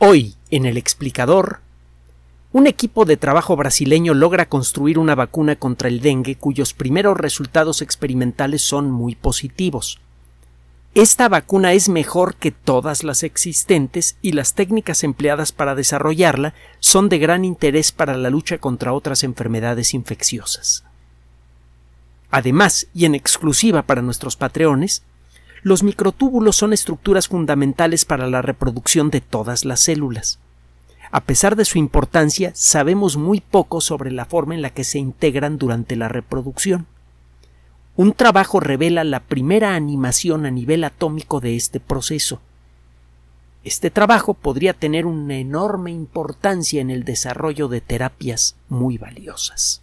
Hoy, en el explicador, un equipo de trabajo brasileño logra construir una vacuna contra el dengue cuyos primeros resultados experimentales son muy positivos. Esta vacuna es mejor que todas las existentes y las técnicas empleadas para desarrollarla son de gran interés para la lucha contra otras enfermedades infecciosas. Además, y en exclusiva para nuestros patreones, los microtúbulos son estructuras fundamentales para la reproducción de todas las células. A pesar de su importancia, sabemos muy poco sobre la forma en la que se integran durante la reproducción. Un trabajo revela la primera animación a nivel atómico de este proceso. Este trabajo podría tener una enorme importancia en el desarrollo de terapias muy valiosas.